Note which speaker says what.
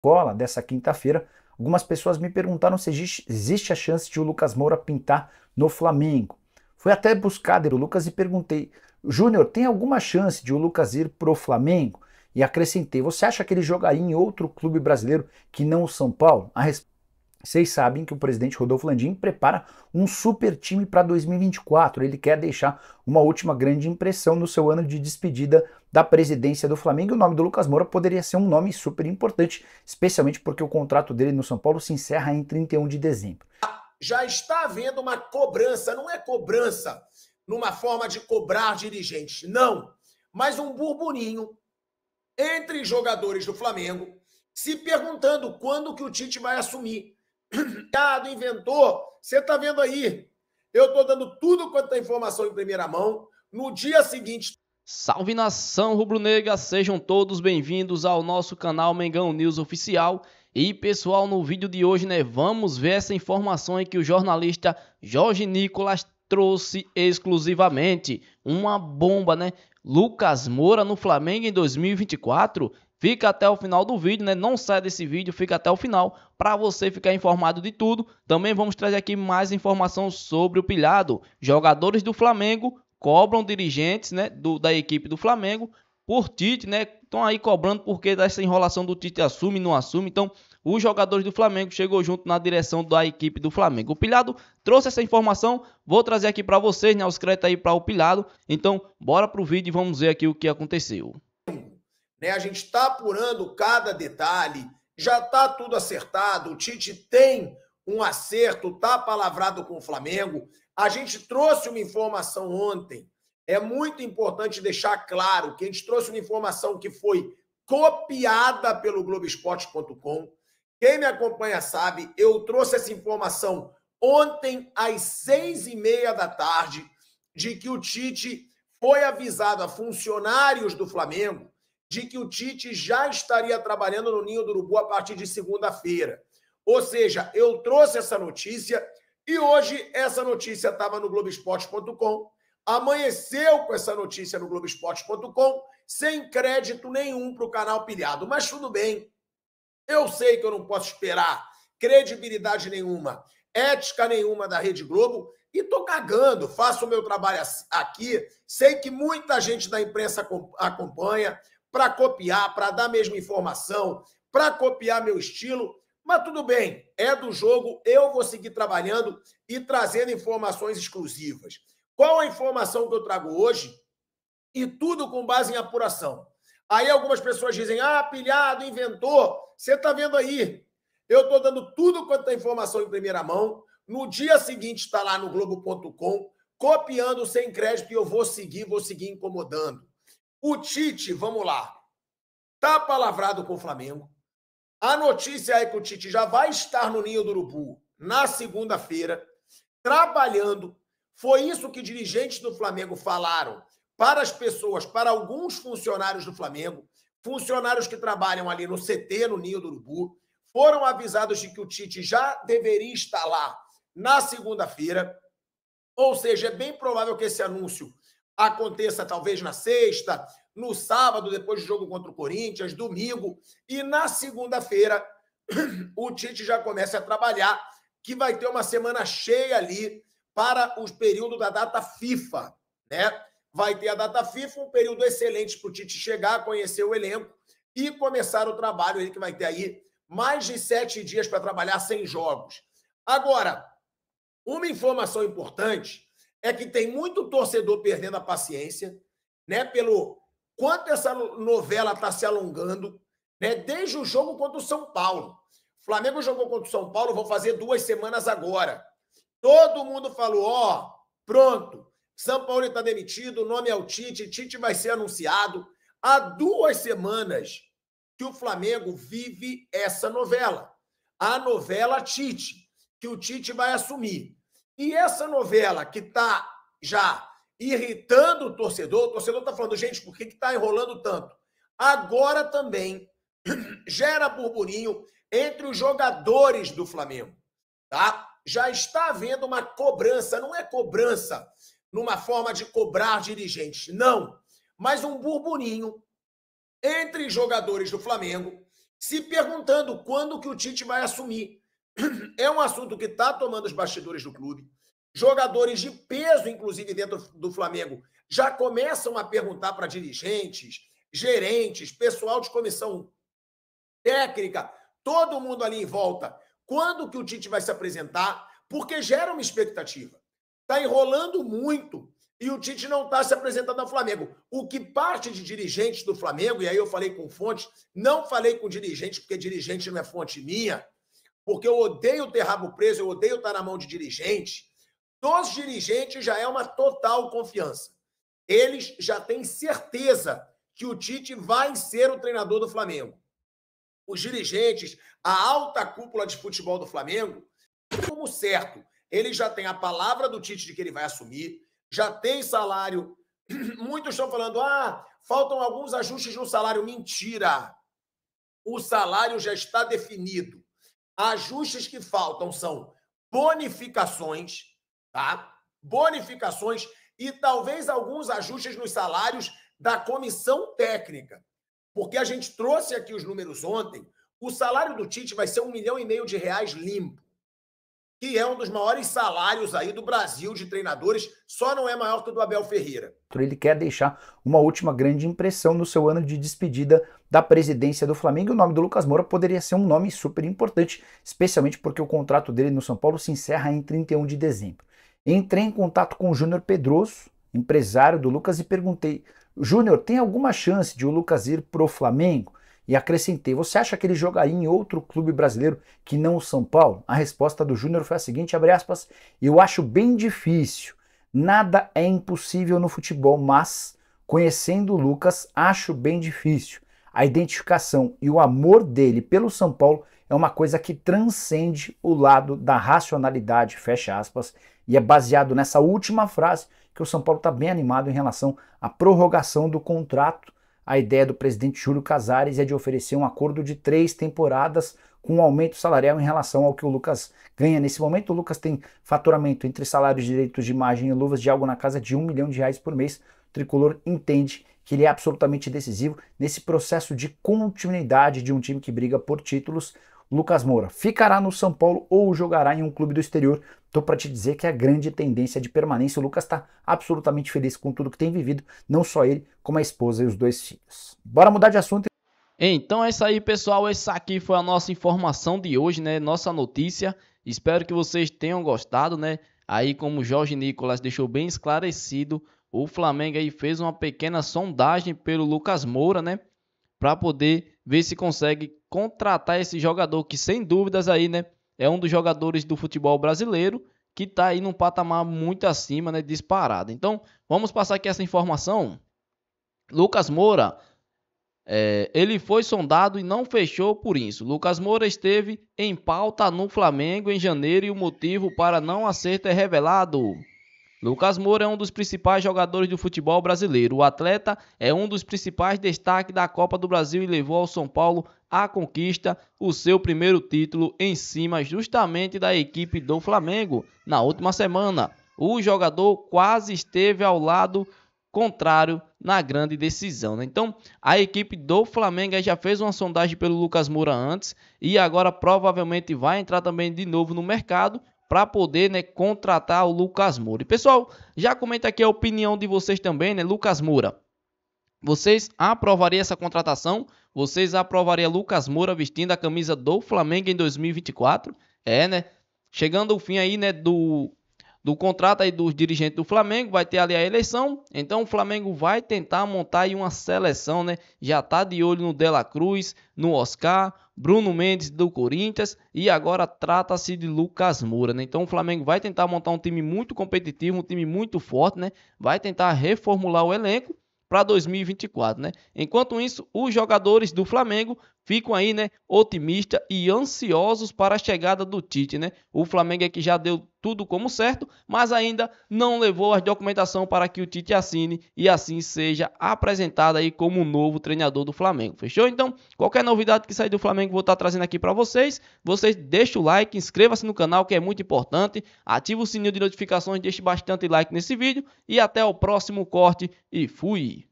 Speaker 1: escola dessa quinta-feira, algumas pessoas me perguntaram se existe a chance de o Lucas Moura pintar no Flamengo. Fui até buscar o Lucas e perguntei: Júnior, tem alguma chance de o Lucas ir pro Flamengo? E acrescentei: Você acha que ele jogaria em outro clube brasileiro que não o São Paulo? A resposta vocês sabem que o presidente Rodolfo Landim prepara um super time para 2024. Ele quer deixar uma última grande impressão no seu ano de despedida da presidência do Flamengo. O nome do Lucas Moura poderia ser um nome super importante, especialmente porque o contrato dele no São Paulo se encerra em 31 de dezembro.
Speaker 2: Já está havendo uma cobrança, não é cobrança numa forma de cobrar dirigentes, não, mas um burburinho entre jogadores do Flamengo se perguntando quando que o Tite vai assumir inventor. Você está vendo aí. Eu estou dando tudo quanto a é informação em primeira mão. No dia seguinte.
Speaker 3: Salve nação rubro-negra, sejam todos bem-vindos ao nosso canal Mengão News Oficial. E pessoal, no vídeo de hoje, né, vamos ver essa informação aí que o jornalista Jorge Nicolas trouxe exclusivamente. Uma bomba, né? Lucas Moura no Flamengo em 2024 Fica até o final do vídeo, né? Não sai desse vídeo, fica até o final para você ficar informado de tudo. Também vamos trazer aqui mais informação sobre o pilhado. Jogadores do Flamengo cobram dirigentes, né, do, da equipe do Flamengo por Tite, né? Estão aí cobrando porque dessa enrolação do Tite assume, não assume. Então, os jogadores do Flamengo chegou junto na direção da equipe do Flamengo. O Pilhado trouxe essa informação, vou trazer aqui para vocês, né, os créditos aí para o Pilhado. Então, bora pro vídeo e vamos ver aqui o que aconteceu.
Speaker 2: Né? A gente está apurando cada detalhe, já está tudo acertado. O Tite tem um acerto, está palavrado com o Flamengo. A gente trouxe uma informação ontem. É muito importante deixar claro que a gente trouxe uma informação que foi copiada pelo Globoesporte.com. Quem me acompanha sabe, eu trouxe essa informação ontem às seis e meia da tarde de que o Tite foi avisado a funcionários do Flamengo de que o Tite já estaria trabalhando no Ninho do Urubu a partir de segunda-feira. Ou seja, eu trouxe essa notícia e hoje essa notícia estava no Globoesporte.com. Amanheceu com essa notícia no Globoesporte.com, sem crédito nenhum para o canal pilhado. Mas tudo bem. Eu sei que eu não posso esperar credibilidade nenhuma, ética nenhuma da Rede Globo e tô cagando, faço o meu trabalho aqui. Sei que muita gente da imprensa acompanha, para copiar, para dar a mesma informação, para copiar meu estilo. Mas tudo bem, é do jogo, eu vou seguir trabalhando e trazendo informações exclusivas. Qual a informação que eu trago hoje? E tudo com base em apuração. Aí algumas pessoas dizem: ah, pilhado, inventor. Você está vendo aí. Eu estou dando tudo quanto é informação em primeira mão. No dia seguinte está lá no Globo.com, copiando sem crédito, e eu vou seguir, vou seguir incomodando. O Tite, vamos lá, tá palavrado com o Flamengo. A notícia é que o Tite já vai estar no Ninho do Urubu na segunda-feira, trabalhando. Foi isso que dirigentes do Flamengo falaram para as pessoas, para alguns funcionários do Flamengo, funcionários que trabalham ali no CT, no Ninho do Urubu, foram avisados de que o Tite já deveria estar lá na segunda-feira. Ou seja, é bem provável que esse anúncio aconteça talvez na sexta, no sábado, depois do jogo contra o Corinthians, domingo, e na segunda-feira o Tite já começa a trabalhar, que vai ter uma semana cheia ali para o período da data FIFA, né? Vai ter a data FIFA, um período excelente para o Tite chegar, conhecer o elenco e começar o trabalho. Ele que vai ter aí mais de sete dias para trabalhar sem jogos. Agora, uma informação importante é que tem muito torcedor perdendo a paciência, né? Pelo quanto essa novela está se alongando, né? Desde o jogo contra o São Paulo. O Flamengo jogou contra o São Paulo, vão fazer duas semanas agora. Todo mundo falou: ó, pronto, São Paulo está demitido, o nome é o Tite, Tite vai ser anunciado. Há duas semanas que o Flamengo vive essa novela. A novela Tite, que o Tite vai assumir. E essa novela que está já irritando o torcedor, o torcedor está falando, gente, por que está enrolando tanto? Agora também gera burburinho entre os jogadores do Flamengo, tá? Já está havendo uma cobrança, não é cobrança numa forma de cobrar dirigentes, não, mas um burburinho entre jogadores do Flamengo se perguntando quando que o Tite vai assumir é um assunto que está tomando os bastidores do clube. Jogadores de peso, inclusive dentro do Flamengo, já começam a perguntar para dirigentes, gerentes, pessoal de comissão técnica, todo mundo ali em volta, quando que o Tite vai se apresentar? Porque gera uma expectativa. Está enrolando muito e o Tite não está se apresentando ao Flamengo. O que parte de dirigentes do Flamengo, e aí eu falei com fontes, não falei com dirigente, porque dirigente não é fonte minha, porque eu odeio ter rabo preso, eu odeio estar na mão de dirigente. Dos dirigentes já é uma total confiança. Eles já têm certeza que o Tite vai ser o treinador do Flamengo. Os dirigentes, a alta cúpula de futebol do Flamengo, como certo, ele já tem a palavra do Tite de que ele vai assumir, já tem salário. Muitos estão falando: ah, faltam alguns ajustes no salário. Mentira! O salário já está definido. Ajustes que faltam são bonificações, tá? Bonificações e talvez alguns ajustes nos salários da comissão técnica. Porque a gente trouxe aqui os números ontem, o salário do Tite vai ser um milhão e meio de reais limpo que é um dos maiores salários aí do Brasil de treinadores, só não é maior que o do Abel Ferreira.
Speaker 1: Ele quer deixar uma última grande impressão no seu ano de despedida da presidência do Flamengo. O nome do Lucas Moura poderia ser um nome super importante, especialmente porque o contrato dele no São Paulo se encerra em 31 de dezembro. Entrei em contato com o Júnior Pedroso, empresário do Lucas, e perguntei: Júnior, tem alguma chance de o Lucas ir pro Flamengo? E acrescentei: Você acha que ele jogaria em outro clube brasileiro que não o São Paulo? A resposta do Júnior foi a seguinte: aspas, Eu acho bem difícil. Nada é impossível no futebol, mas conhecendo o Lucas, acho bem difícil. A identificação e o amor dele pelo São Paulo é uma coisa que transcende o lado da racionalidade, fecha aspas, e é baseado nessa última frase que o São Paulo está bem animado em relação à prorrogação do contrato a ideia do presidente Júlio Casares é de oferecer um acordo de três temporadas com um aumento salarial em relação ao que o Lucas ganha. Nesse momento, o Lucas tem faturamento entre salários, direitos de imagem e luvas de algo na casa de um milhão de reais por mês. O tricolor entende que ele é absolutamente decisivo nesse processo de continuidade de um time que briga por títulos. Lucas Moura ficará no São Paulo ou jogará em um clube do exterior Tô para te dizer que a grande tendência de permanência. O Lucas está absolutamente feliz com tudo que tem vivido, não só ele, como a esposa e os dois filhos.
Speaker 3: Bora mudar de assunto. Então é isso aí, pessoal. Essa aqui foi a nossa informação de hoje, né? Nossa notícia. Espero que vocês tenham gostado, né? Aí, como o Jorge Nicolas deixou bem esclarecido, o Flamengo aí fez uma pequena sondagem pelo Lucas Moura, né? Para poder ver se consegue contratar esse jogador que, sem dúvidas, aí, né? é um dos jogadores do futebol brasileiro que está aí num patamar muito acima, né, disparado. Então, vamos passar aqui essa informação. Lucas Moura, é, ele foi sondado e não fechou por isso. Lucas Moura esteve em pauta no Flamengo em janeiro e o motivo para não acerto é revelado. Lucas Moura é um dos principais jogadores do futebol brasileiro. O atleta é um dos principais destaques da Copa do Brasil e levou ao São Paulo a conquista, o seu primeiro título em cima justamente da equipe do Flamengo na última semana. O jogador quase esteve ao lado contrário na grande decisão. Né? Então, a equipe do Flamengo já fez uma sondagem pelo Lucas Moura antes e agora provavelmente vai entrar também de novo no mercado para poder né, contratar o Lucas Moura. E pessoal, já comenta aqui a opinião de vocês também, né? Lucas Moura. Vocês aprovariam essa contratação? Vocês aprovariam Lucas Moura vestindo a camisa do Flamengo em 2024? É, né? Chegando ao fim aí, né, do do contrato aí dos dirigentes do Flamengo, vai ter ali a eleição. Então o Flamengo vai tentar montar aí uma seleção, né? Já tá de olho no Dela Cruz, no Oscar, Bruno Mendes do Corinthians e agora trata-se de Lucas Moura, né? Então o Flamengo vai tentar montar um time muito competitivo, um time muito forte, né? Vai tentar reformular o elenco para 2024, né? Enquanto isso, os jogadores do Flamengo ficam aí, né, otimistas e ansiosos para a chegada do Tite, né? O Flamengo é que já deu tudo como certo, mas ainda não levou a documentação para que o Tite assine e assim seja apresentado aí como o novo treinador do Flamengo. Fechou? Então, qualquer novidade que sair do Flamengo, vou estar tá trazendo aqui para vocês. Vocês deixem o like, inscreva-se no canal, que é muito importante, ativa o sininho de notificações, deixe bastante like nesse vídeo e até o próximo corte e fui.